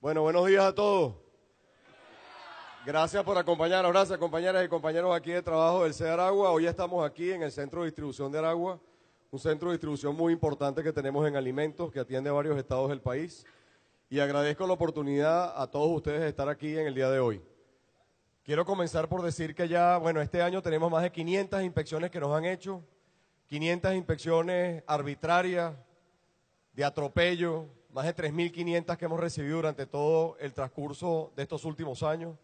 Bueno, buenos días a todos. Gracias por acompañarnos, gracias compañeras y compañeros aquí de trabajo del CEDAR Aragua. Hoy estamos aquí en el Centro de Distribución de Aragua, un centro de distribución muy importante que tenemos en alimentos, que atiende varios estados del país. Y agradezco la oportunidad a todos ustedes de estar aquí en el día de hoy. Quiero comenzar por decir que ya, bueno, este año tenemos más de 500 inspecciones que nos han hecho, 500 inspecciones arbitrarias, de atropello, más de 3.500 que hemos recibido durante todo el transcurso de estos últimos años.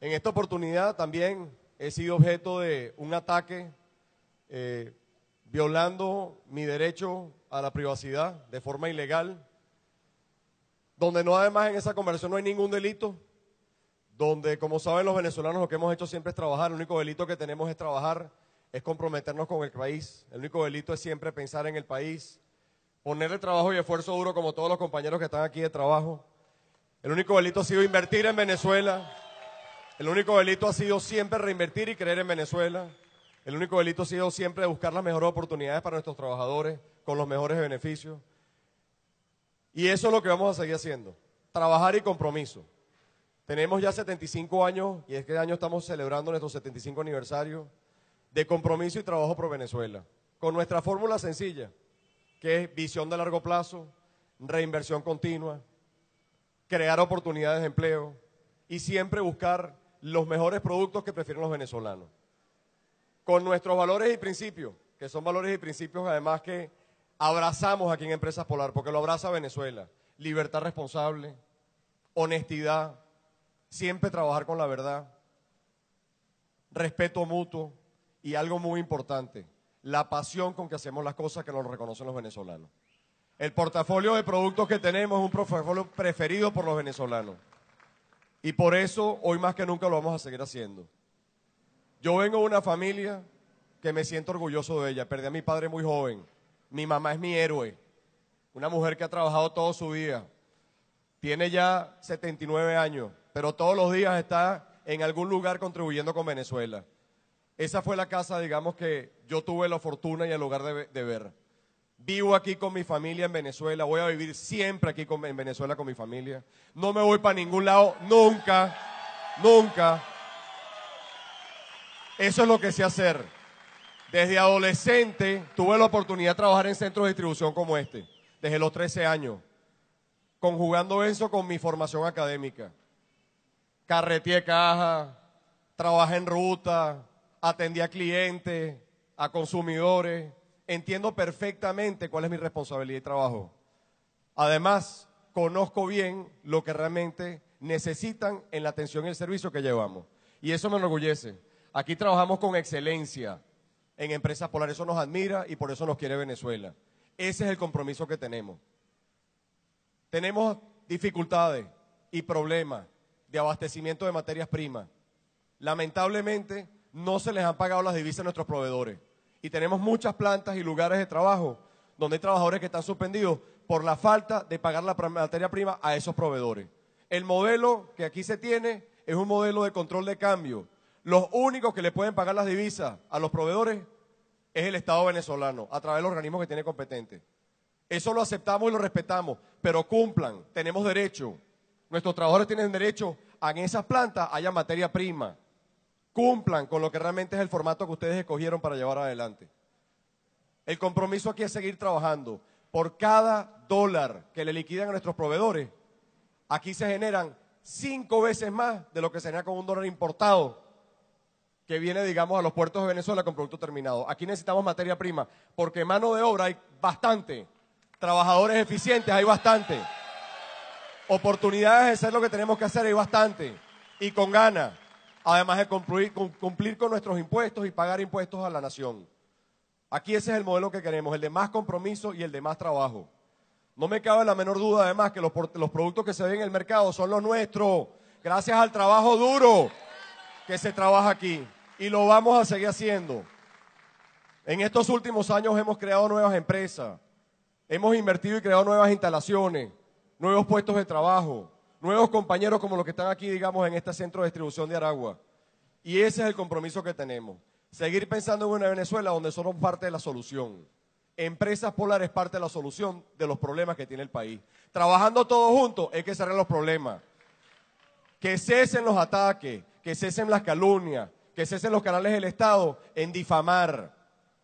En esta oportunidad también he sido objeto de un ataque eh, violando mi derecho a la privacidad de forma ilegal, donde no además en esa conversación no hay ningún delito, donde como saben los venezolanos lo que hemos hecho siempre es trabajar, el único delito que tenemos es trabajar, es comprometernos con el país, el único delito es siempre pensar en el país, ponerle trabajo y esfuerzo duro como todos los compañeros que están aquí de trabajo. El único delito ha sido invertir en Venezuela. El único delito ha sido siempre reinvertir y creer en Venezuela. El único delito ha sido siempre buscar las mejores oportunidades para nuestros trabajadores con los mejores beneficios. Y eso es lo que vamos a seguir haciendo, trabajar y compromiso. Tenemos ya 75 años, y este año estamos celebrando nuestro 75 aniversario, de compromiso y trabajo por Venezuela, con nuestra fórmula sencilla, que es visión de largo plazo, reinversión continua, crear oportunidades de empleo y siempre buscar los mejores productos que prefieren los venezolanos. Con nuestros valores y principios, que son valores y principios además que abrazamos aquí en Empresas Polar, porque lo abraza Venezuela. Libertad responsable, honestidad, siempre trabajar con la verdad, respeto mutuo y algo muy importante, la pasión con que hacemos las cosas que nos reconocen los venezolanos. El portafolio de productos que tenemos es un portafolio preferido por los venezolanos. Y por eso hoy más que nunca lo vamos a seguir haciendo. Yo vengo de una familia que me siento orgulloso de ella. Perdí a mi padre muy joven. Mi mamá es mi héroe. Una mujer que ha trabajado todo su vida. Tiene ya 79 años, pero todos los días está en algún lugar contribuyendo con Venezuela. Esa fue la casa, digamos, que yo tuve la fortuna y el lugar de, ver. Vivo aquí con mi familia en Venezuela, voy a vivir siempre aquí en Venezuela con mi familia. No me voy para ningún lado, nunca, nunca. Eso es lo que sé hacer. Desde adolescente tuve la oportunidad de trabajar en centros de distribución como este, desde los 13 años, conjugando eso con mi formación académica. Carreté caja, trabajé en ruta, atendía clientes, a consumidores, entiendo perfectamente cuál es mi responsabilidad y trabajo. Además, conozco bien lo que realmente necesitan en la atención y el servicio que llevamos. Y eso me enorgullece. Aquí trabajamos con excelencia en Empresas polares. eso nos admira y por eso nos quiere Venezuela. Ese es el compromiso que tenemos. Tenemos dificultades y problemas de abastecimiento de materias primas. Lamentablemente, no se les han pagado las divisas a nuestros proveedores. Y tenemos muchas plantas y lugares de trabajo donde hay trabajadores que están suspendidos por la falta de pagar la materia prima a esos proveedores. El modelo que aquí se tiene es un modelo de control de cambio. Los únicos que le pueden pagar las divisas a los proveedores es el Estado venezolano, a través del organismo que tiene competente. Eso lo aceptamos y lo respetamos, pero cumplan, tenemos derecho. Nuestros trabajadores tienen derecho a que en esas plantas haya materia prima cumplan con lo que realmente es el formato que ustedes escogieron para llevar adelante. El compromiso aquí es seguir trabajando. Por cada dólar que le liquidan a nuestros proveedores, aquí se generan cinco veces más de lo que se genera con un dólar importado que viene, digamos, a los puertos de Venezuela con producto terminado. Aquí necesitamos materia prima, porque mano de obra hay bastante, trabajadores eficientes hay bastante, oportunidades de hacer lo que tenemos que hacer hay bastante, y con ganas además de cumplir, con nuestros impuestos y pagar impuestos a la nación. Aquí ese es el modelo que queremos, el de más compromiso y el de más trabajo. No me cabe la menor duda, además, que los productos que se ven en el mercado son los nuestros, gracias al trabajo duro que se trabaja aquí. Y lo vamos a seguir haciendo. En estos últimos años hemos creado nuevas empresas, hemos invertido y creado nuevas instalaciones, nuevos puestos de trabajo, nuevos compañeros como los que están aquí, digamos, en este centro de distribución de Aragua. Y ese es el compromiso que tenemos. Seguir pensando en una Venezuela donde somos parte de la solución. Empresas polares parte de la solución de los problemas que tiene el país. Trabajando todos juntos hay que se los problemas. Que cesen los ataques, que cesen las calumnias, que cesen los canales del Estado en difamar.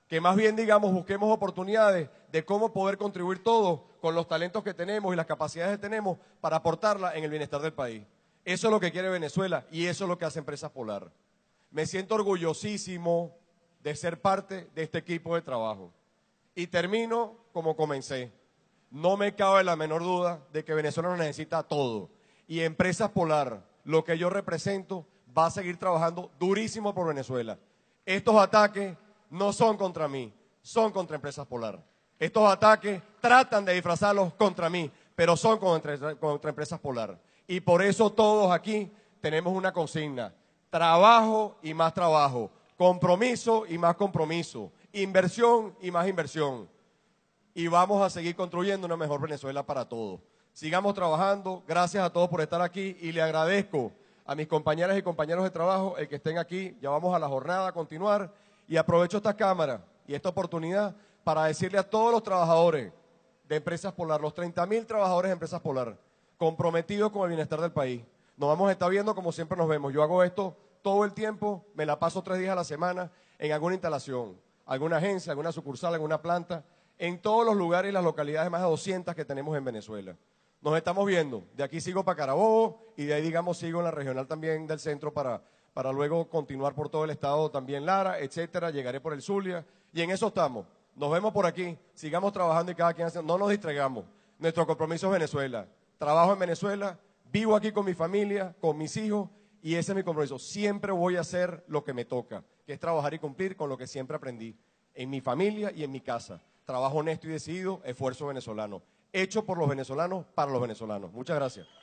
Que más bien, digamos, busquemos oportunidades de cómo poder contribuir todos con los talentos que tenemos y las capacidades que tenemos para aportarla en el bienestar del país. Eso es lo que quiere Venezuela y eso es lo que hace Empresas Polar. Me siento orgullosísimo de ser parte de este equipo de trabajo. Y termino como comencé. No me cabe la menor duda de que Venezuela nos necesita todo. Y Empresas Polar, lo que yo represento, va a seguir trabajando durísimo por Venezuela. Estos ataques no son contra mí, son contra Empresas Polar. Estos ataques tratan de disfrazarlos contra mí, pero son contra, empresas polar. Y por eso todos aquí tenemos una consigna. Trabajo y más trabajo. Compromiso y más compromiso. Inversión y más inversión. Y vamos a seguir construyendo una mejor Venezuela para todos. Sigamos trabajando. Gracias a todos por estar aquí y le agradezco a mis compañeras y compañeros de trabajo el que estén aquí. Ya vamos a la jornada a continuar y aprovecho esta cámara y esta oportunidad para decirle a todos los trabajadores de Empresas Polar, los 30.000 trabajadores de Empresas Polar, comprometidos con el bienestar del país. Nos vamos a estar viendo como siempre nos vemos. Yo hago esto todo el tiempo, me la paso tres días a la semana en alguna instalación, alguna agencia, alguna sucursal, alguna planta, en todos los lugares y las localidades más de 200 que tenemos en Venezuela. Nos estamos viendo. De aquí sigo para Carabobo y de ahí, digamos, sigo en la regional también del centro para luego continuar por todo el estado, también Lara, etcétera. Llegaré por el Zulia y en eso estamos. Nos vemos por aquí. Sigamos trabajando y cada quien hace. No nos distraigamos. Nuestro compromiso es Venezuela. Trabajo en Venezuela. Vivo aquí con mi familia, con mis hijos. Y ese es mi compromiso. Siempre voy a hacer lo que me toca, que es trabajar y cumplir con lo que siempre aprendí. En mi familia y en mi casa. Trabajo honesto y decidido, esfuerzo venezolano. Hecho por los venezolanos, para los venezolanos. Muchas gracias.